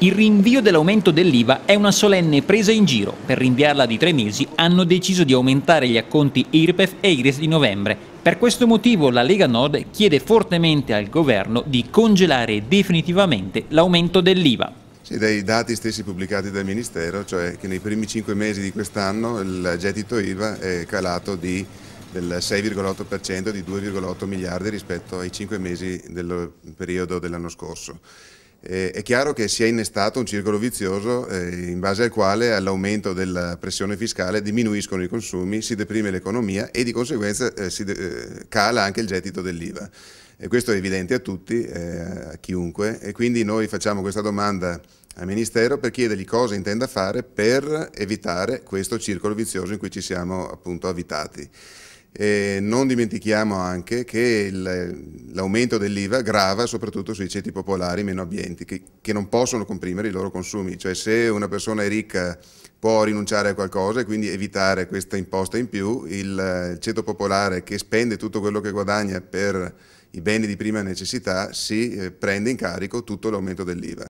Il rinvio dell'aumento dell'IVA è una solenne presa in giro. Per rinviarla di tre mesi hanno deciso di aumentare gli acconti IRPEF e IRES di novembre. Per questo motivo la Lega Nord chiede fortemente al governo di congelare definitivamente l'aumento dell'IVA. Sì, dai dati stessi pubblicati dal Ministero, cioè che nei primi cinque mesi di quest'anno il gettito IVA è calato di, del 6,8% di 2,8 miliardi rispetto ai cinque mesi del periodo dell'anno scorso. Eh, è chiaro che si è innestato un circolo vizioso eh, in base al quale all'aumento della pressione fiscale diminuiscono i consumi, si deprime l'economia e di conseguenza eh, si eh, cala anche il gettito dell'IVA. E questo è evidente a tutti, eh, a chiunque, e quindi noi facciamo questa domanda al Ministero per chiedergli cosa intenda fare per evitare questo circolo vizioso in cui ci siamo appunto avvitati. E non dimentichiamo anche che l'aumento dell'IVA grava soprattutto sui ceti popolari meno abbienti che, che, non possono comprimere i loro consumi, cioè se una persona è ricca può rinunciare a qualcosa e quindi evitare questa imposta in più, il eh, ceto popolare che spende tutto quello che guadagna per i beni di prima necessità si eh, prende in carico tutto l'aumento dell'IVA.